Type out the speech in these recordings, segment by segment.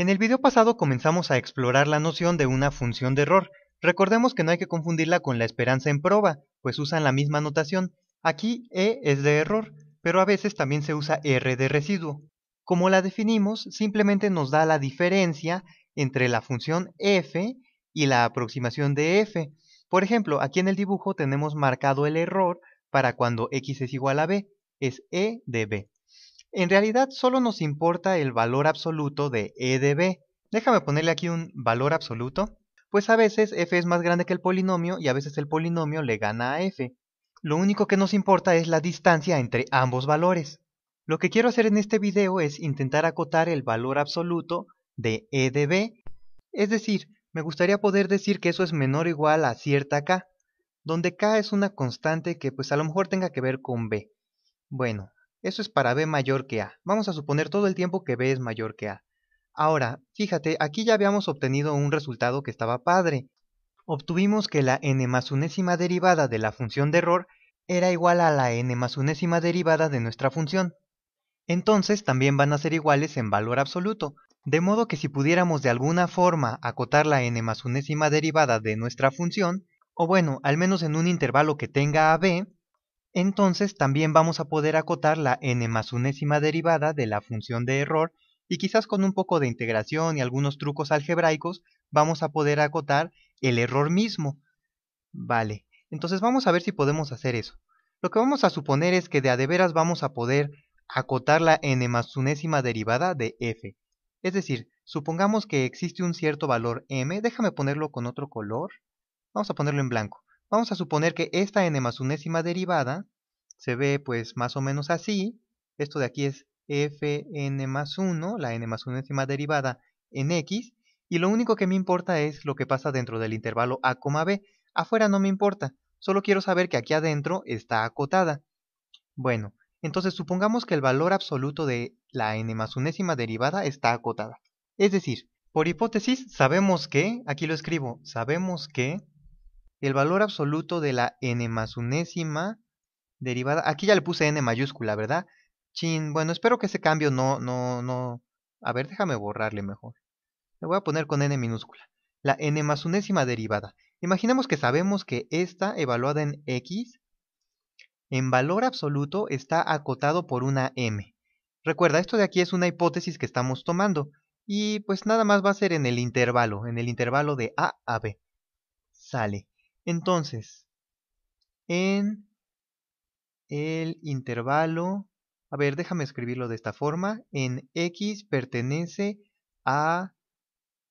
En el video pasado comenzamos a explorar la noción de una función de error. Recordemos que no hay que confundirla con la esperanza en prueba, pues usan la misma notación. Aquí E es de error, pero a veces también se usa R de residuo. Como la definimos, simplemente nos da la diferencia entre la función f y la aproximación de f. Por ejemplo, aquí en el dibujo tenemos marcado el error para cuando x es igual a b, es e de b. En realidad solo nos importa el valor absoluto de e de b. Déjame ponerle aquí un valor absoluto. Pues a veces f es más grande que el polinomio y a veces el polinomio le gana a f. Lo único que nos importa es la distancia entre ambos valores. Lo que quiero hacer en este video es intentar acotar el valor absoluto de e de b. Es decir, me gustaría poder decir que eso es menor o igual a cierta k, donde k es una constante que pues a lo mejor tenga que ver con b. Bueno, eso es para b mayor que a. Vamos a suponer todo el tiempo que b es mayor que a. Ahora, fíjate, aquí ya habíamos obtenido un resultado que estaba padre. Obtuvimos que la n más unésima derivada de la función de error era igual a la n más unésima derivada de nuestra función. Entonces también van a ser iguales en valor absoluto, de modo que si pudiéramos de alguna forma acotar la n más unésima derivada de nuestra función, o bueno, al menos en un intervalo que tenga a b, entonces también vamos a poder acotar la n más unésima derivada de la función de error y quizás con un poco de integración y algunos trucos algebraicos vamos a poder acotar el error mismo. Vale, entonces vamos a ver si podemos hacer eso. Lo que vamos a suponer es que de a de veras vamos a poder acotar la n más unésima derivada de f. Es decir, supongamos que existe un cierto valor m, déjame ponerlo con otro color, vamos a ponerlo en blanco. Vamos a suponer que esta n más unésima derivada se ve pues más o menos así. Esto de aquí es fn más 1, la n más unésima derivada en x. Y lo único que me importa es lo que pasa dentro del intervalo a, b. Afuera no me importa, solo quiero saber que aquí adentro está acotada. Bueno, entonces supongamos que el valor absoluto de la n más unésima derivada está acotada. Es decir, por hipótesis sabemos que, aquí lo escribo, sabemos que el valor absoluto de la n más unésima derivada. Aquí ya le puse n mayúscula, ¿verdad? Chin, bueno, espero que ese cambio no, no, no. A ver, déjame borrarle mejor. Le voy a poner con n minúscula. La n más unésima derivada. Imaginemos que sabemos que esta evaluada en x, en valor absoluto, está acotado por una m. Recuerda, esto de aquí es una hipótesis que estamos tomando. Y pues nada más va a ser en el intervalo, en el intervalo de a a b. Sale. Entonces, en el intervalo, a ver, déjame escribirlo de esta forma, en X pertenece a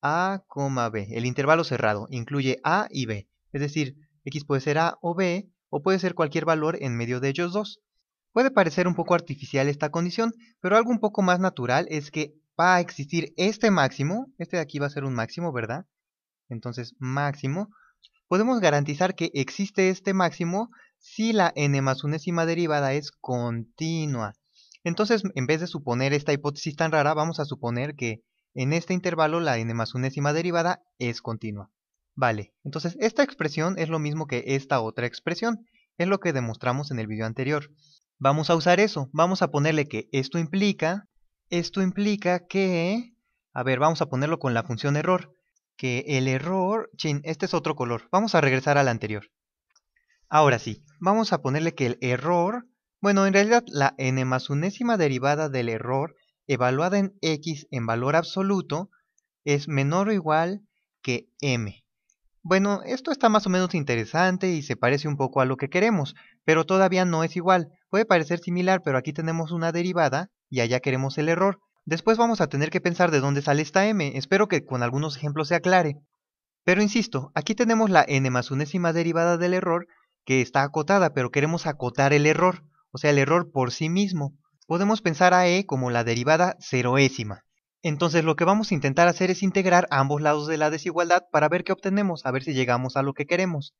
A, B, el intervalo cerrado, incluye A y B, es decir, X puede ser A o B, o puede ser cualquier valor en medio de ellos dos. Puede parecer un poco artificial esta condición, pero algo un poco más natural es que va a existir este máximo, este de aquí va a ser un máximo, ¿verdad? Entonces, máximo, podemos garantizar que existe este máximo si la n más unésima derivada es continua. Entonces, en vez de suponer esta hipótesis tan rara, vamos a suponer que en este intervalo la n más unésima derivada es continua. Vale, entonces esta expresión es lo mismo que esta otra expresión, es lo que demostramos en el video anterior. Vamos a usar eso, vamos a ponerle que esto implica, esto implica que, a ver, vamos a ponerlo con la función error, que el error... Chin, este es otro color. Vamos a regresar al anterior. Ahora sí, vamos a ponerle que el error... Bueno, en realidad la n más unésima derivada del error evaluada en x en valor absoluto es menor o igual que m. Bueno, esto está más o menos interesante y se parece un poco a lo que queremos, pero todavía no es igual. Puede parecer similar, pero aquí tenemos una derivada y allá queremos el error. Después vamos a tener que pensar de dónde sale esta m, espero que con algunos ejemplos se aclare. Pero insisto, aquí tenemos la n más unésima derivada del error, que está acotada, pero queremos acotar el error, o sea, el error por sí mismo. Podemos pensar a e como la derivada ceroésima. Entonces lo que vamos a intentar hacer es integrar ambos lados de la desigualdad para ver qué obtenemos, a ver si llegamos a lo que queremos.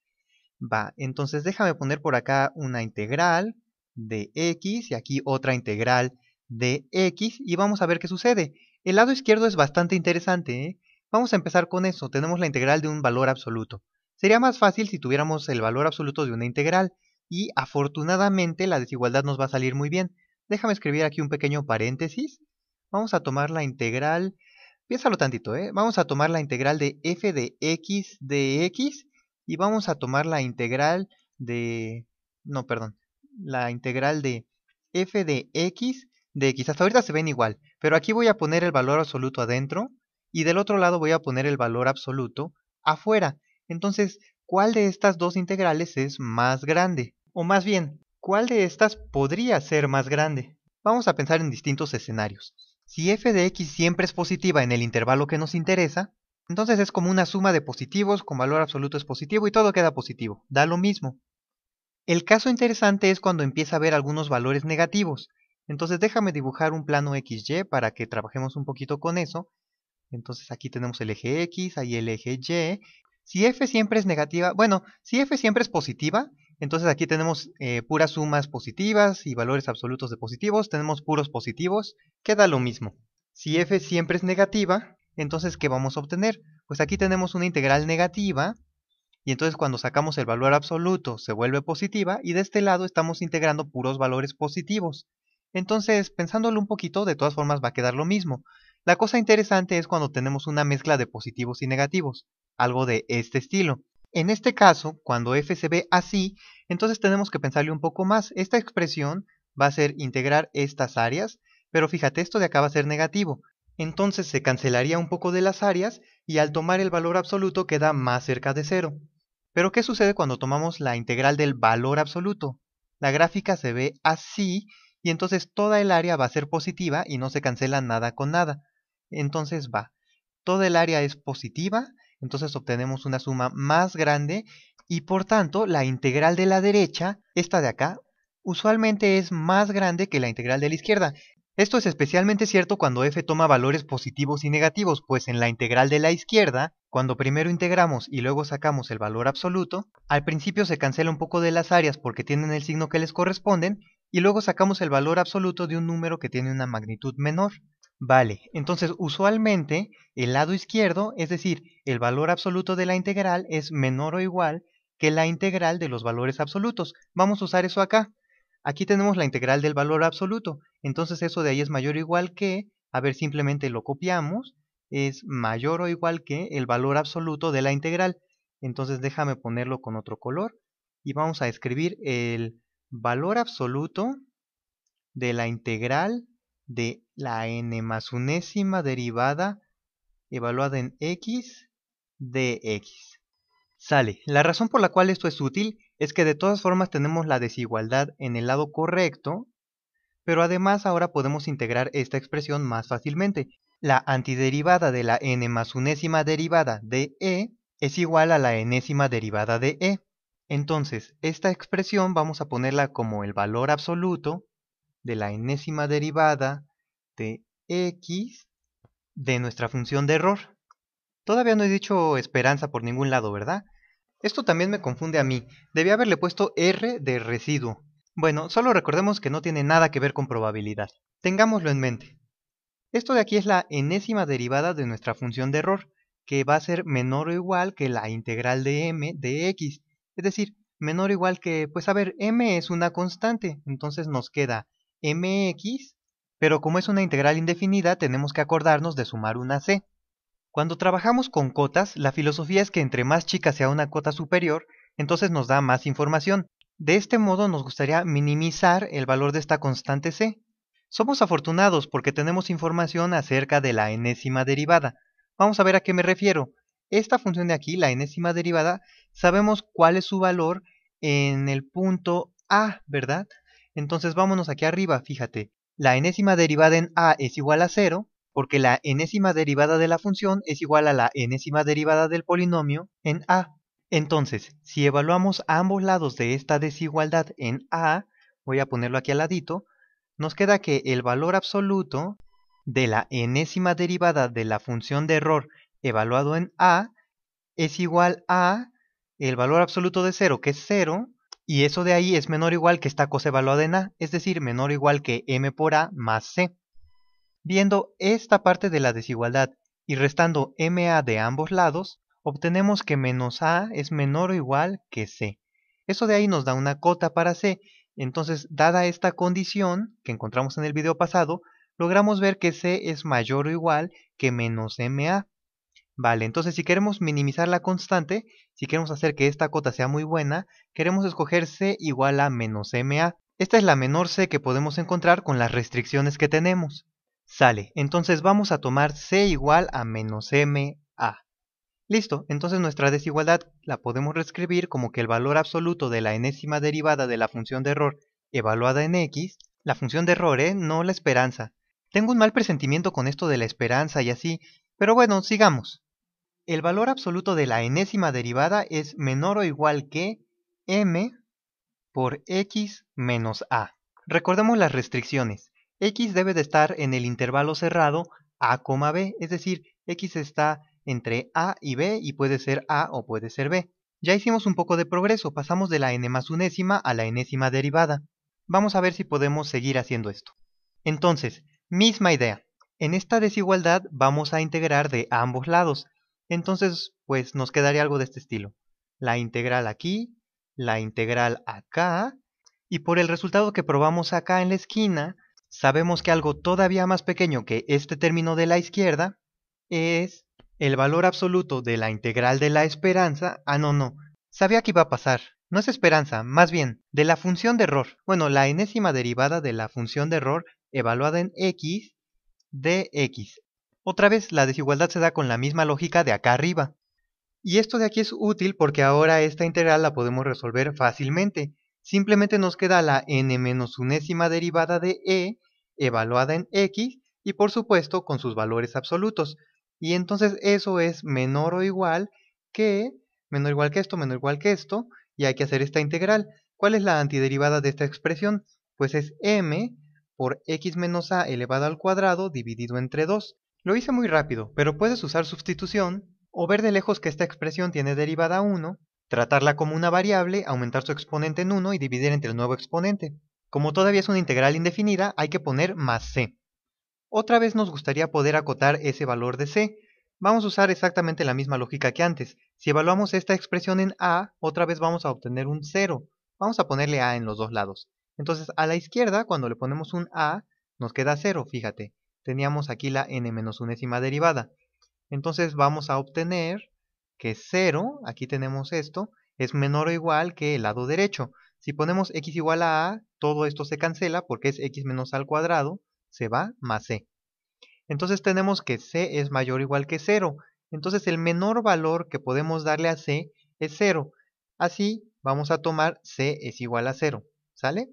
Va, entonces déjame poner por acá una integral de x y aquí otra integral de x y vamos a ver qué sucede. El lado izquierdo es bastante interesante. ¿eh? Vamos a empezar con eso. Tenemos la integral de un valor absoluto. Sería más fácil si tuviéramos el valor absoluto de una integral. Y afortunadamente la desigualdad nos va a salir muy bien. Déjame escribir aquí un pequeño paréntesis. Vamos a tomar la integral... Piénsalo tantito, ¿eh? Vamos a tomar la integral de f de x de x. Y vamos a tomar la integral de... No, perdón. La integral de f de x de x, hasta ahorita se ven igual, pero aquí voy a poner el valor absoluto adentro y del otro lado voy a poner el valor absoluto afuera. Entonces, ¿cuál de estas dos integrales es más grande? O más bien, ¿cuál de estas podría ser más grande? Vamos a pensar en distintos escenarios. Si f de x siempre es positiva en el intervalo que nos interesa, entonces es como una suma de positivos con valor absoluto es positivo y todo queda positivo, da lo mismo. El caso interesante es cuando empieza a haber algunos valores negativos, entonces déjame dibujar un plano XY para que trabajemos un poquito con eso. Entonces aquí tenemos el eje X, ahí el eje Y. Si F siempre es negativa, bueno, si F siempre es positiva, entonces aquí tenemos eh, puras sumas positivas y valores absolutos de positivos, tenemos puros positivos, queda lo mismo. Si F siempre es negativa, entonces ¿qué vamos a obtener? Pues aquí tenemos una integral negativa, y entonces cuando sacamos el valor absoluto se vuelve positiva, y de este lado estamos integrando puros valores positivos. Entonces, pensándolo un poquito, de todas formas va a quedar lo mismo. La cosa interesante es cuando tenemos una mezcla de positivos y negativos, algo de este estilo. En este caso, cuando f se ve así, entonces tenemos que pensarle un poco más. Esta expresión va a ser integrar estas áreas, pero fíjate, esto de acá va a ser negativo. Entonces se cancelaría un poco de las áreas y al tomar el valor absoluto queda más cerca de cero. Pero ¿qué sucede cuando tomamos la integral del valor absoluto? La gráfica se ve así y entonces toda el área va a ser positiva y no se cancela nada con nada. Entonces va, toda el área es positiva, entonces obtenemos una suma más grande y por tanto la integral de la derecha, esta de acá, usualmente es más grande que la integral de la izquierda. Esto es especialmente cierto cuando f toma valores positivos y negativos, pues en la integral de la izquierda, cuando primero integramos y luego sacamos el valor absoluto, al principio se cancela un poco de las áreas porque tienen el signo que les corresponden, y luego sacamos el valor absoluto de un número que tiene una magnitud menor. Vale, entonces usualmente el lado izquierdo, es decir, el valor absoluto de la integral es menor o igual que la integral de los valores absolutos. Vamos a usar eso acá. Aquí tenemos la integral del valor absoluto, entonces eso de ahí es mayor o igual que, a ver, simplemente lo copiamos, es mayor o igual que el valor absoluto de la integral. Entonces déjame ponerlo con otro color y vamos a escribir el valor absoluto de la integral de la n más unésima derivada evaluada en x dx. Sale. La razón por la cual esto es útil es que de todas formas tenemos la desigualdad en el lado correcto, pero además ahora podemos integrar esta expresión más fácilmente. La antiderivada de la n más unésima derivada de e es igual a la enésima derivada de e. Entonces, esta expresión vamos a ponerla como el valor absoluto de la enésima derivada de x de nuestra función de error. Todavía no he dicho esperanza por ningún lado, ¿verdad? Esto también me confunde a mí. Debía haberle puesto r de residuo. Bueno, solo recordemos que no tiene nada que ver con probabilidad. Tengámoslo en mente. Esto de aquí es la enésima derivada de nuestra función de error, que va a ser menor o igual que la integral de m de x. Es decir, menor o igual que, pues a ver, m es una constante, entonces nos queda mx, pero como es una integral indefinida tenemos que acordarnos de sumar una c. Cuando trabajamos con cotas, la filosofía es que entre más chica sea una cota superior, entonces nos da más información. De este modo nos gustaría minimizar el valor de esta constante c. Somos afortunados porque tenemos información acerca de la enésima derivada. Vamos a ver a qué me refiero. Esta función de aquí, la enésima derivada, sabemos cuál es su valor en el punto A, ¿verdad? Entonces vámonos aquí arriba, fíjate. La enésima derivada en A es igual a 0, porque la enésima derivada de la función es igual a la enésima derivada del polinomio en A. Entonces, si evaluamos ambos lados de esta desigualdad en A, voy a ponerlo aquí al ladito, nos queda que el valor absoluto de la enésima derivada de la función de error evaluado en A es igual a el valor absoluto de 0, que es 0, y eso de ahí es menor o igual que esta cosa evaluada en A, es decir, menor o igual que m por A más C. Viendo esta parte de la desigualdad y restando MA de ambos lados, obtenemos que menos A es menor o igual que C. Eso de ahí nos da una cota para C, entonces dada esta condición que encontramos en el video pasado, logramos ver que C es mayor o igual que menos MA, Vale, entonces si queremos minimizar la constante, si queremos hacer que esta cota sea muy buena, queremos escoger C igual a menos MA. Esta es la menor C que podemos encontrar con las restricciones que tenemos. Sale, entonces vamos a tomar C igual a menos MA. Listo, entonces nuestra desigualdad la podemos reescribir como que el valor absoluto de la enésima derivada de la función de error evaluada en X, la función de error, ¿eh? no la esperanza. Tengo un mal presentimiento con esto de la esperanza y así, pero bueno, sigamos. El valor absoluto de la enésima derivada es menor o igual que m por x menos a. Recordemos las restricciones. x debe de estar en el intervalo cerrado a, b, es decir, x está entre a y b y puede ser a o puede ser b. Ya hicimos un poco de progreso, pasamos de la n más unésima a la enésima derivada. Vamos a ver si podemos seguir haciendo esto. Entonces, misma idea. En esta desigualdad vamos a integrar de ambos lados, entonces pues nos quedaría algo de este estilo. La integral aquí, la integral acá, y por el resultado que probamos acá en la esquina, sabemos que algo todavía más pequeño que este término de la izquierda es el valor absoluto de la integral de la esperanza. Ah, no, no. Sabía que iba a pasar. No es esperanza, más bien, de la función de error. Bueno, la enésima derivada de la función de error evaluada en x de x. Otra vez, la desigualdad se da con la misma lógica de acá arriba. Y esto de aquí es útil porque ahora esta integral la podemos resolver fácilmente. Simplemente nos queda la n menos unésima derivada de e, evaluada en x, y por supuesto con sus valores absolutos. Y entonces eso es menor o igual que, menor o igual que esto, menor o igual que esto, y hay que hacer esta integral. ¿Cuál es la antiderivada de esta expresión? Pues es m por x menos a elevado al cuadrado dividido entre 2. Lo hice muy rápido, pero puedes usar sustitución, o ver de lejos que esta expresión tiene derivada 1, tratarla como una variable, aumentar su exponente en 1 y dividir entre el nuevo exponente. Como todavía es una integral indefinida, hay que poner más c. Otra vez nos gustaría poder acotar ese valor de c. Vamos a usar exactamente la misma lógica que antes. Si evaluamos esta expresión en a, otra vez vamos a obtener un 0. Vamos a ponerle a en los dos lados. Entonces a la izquierda, cuando le ponemos un a, nos queda 0, fíjate. Teníamos aquí la n-unésima menos derivada. Entonces vamos a obtener que 0, aquí tenemos esto, es menor o igual que el lado derecho. Si ponemos x igual a a, todo esto se cancela porque es x menos al cuadrado, se va más c. Entonces tenemos que c es mayor o igual que 0. Entonces el menor valor que podemos darle a c es 0. Así vamos a tomar c es igual a 0. ¿Sale?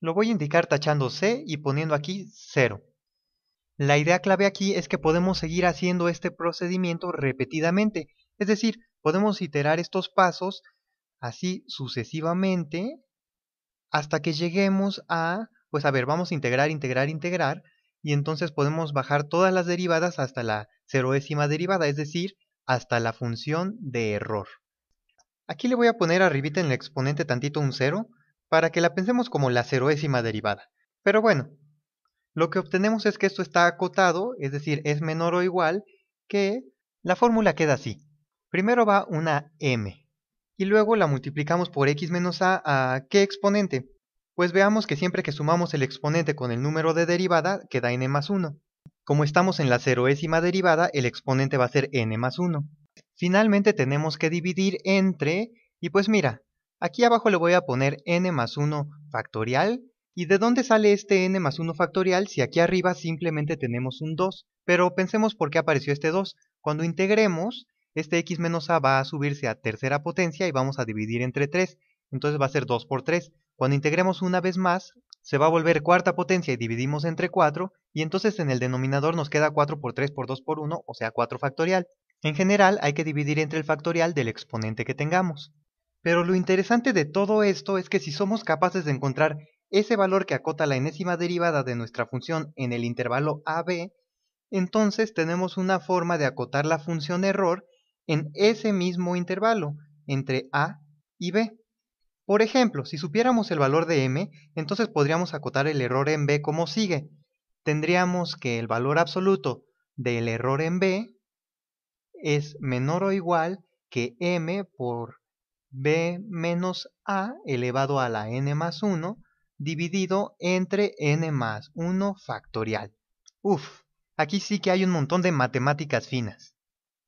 Lo voy a indicar tachando C y poniendo aquí 0. La idea clave aquí es que podemos seguir haciendo este procedimiento repetidamente, es decir, podemos iterar estos pasos así sucesivamente hasta que lleguemos a, pues a ver, vamos a integrar, integrar, integrar, y entonces podemos bajar todas las derivadas hasta la ceroésima derivada, es decir, hasta la función de error. Aquí le voy a poner arribita en el exponente tantito un 0, para que la pensemos como la ceroésima derivada. Pero bueno, lo que obtenemos es que esto está acotado, es decir, es menor o igual que la fórmula queda así. Primero va una m y luego la multiplicamos por x menos a a qué exponente. Pues veamos que siempre que sumamos el exponente con el número de derivada queda n más 1. Como estamos en la ceroésima derivada, el exponente va a ser n más 1. Finalmente tenemos que dividir entre, y pues mira, Aquí abajo le voy a poner n más 1 factorial. ¿Y de dónde sale este n más 1 factorial si aquí arriba simplemente tenemos un 2? Pero pensemos por qué apareció este 2. Cuando integremos, este x menos a va a subirse a tercera potencia y vamos a dividir entre 3. Entonces va a ser 2 por 3. Cuando integremos una vez más, se va a volver cuarta potencia y dividimos entre 4, y entonces en el denominador nos queda 4 por 3 por 2 por 1, o sea 4 factorial. En general hay que dividir entre el factorial del exponente que tengamos. Pero lo interesante de todo esto es que si somos capaces de encontrar ese valor que acota la enésima derivada de nuestra función en el intervalo b], entonces tenemos una forma de acotar la función error en ese mismo intervalo, entre A y B. Por ejemplo, si supiéramos el valor de m, entonces podríamos acotar el error en b como sigue. Tendríamos que el valor absoluto del error en b es menor o igual que m por b menos a elevado a la n más 1 dividido entre n más 1 factorial. Uf, aquí sí que hay un montón de matemáticas finas.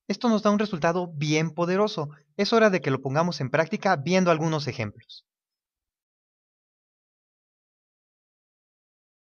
Esto nos da un resultado bien poderoso. Es hora de que lo pongamos en práctica viendo algunos ejemplos.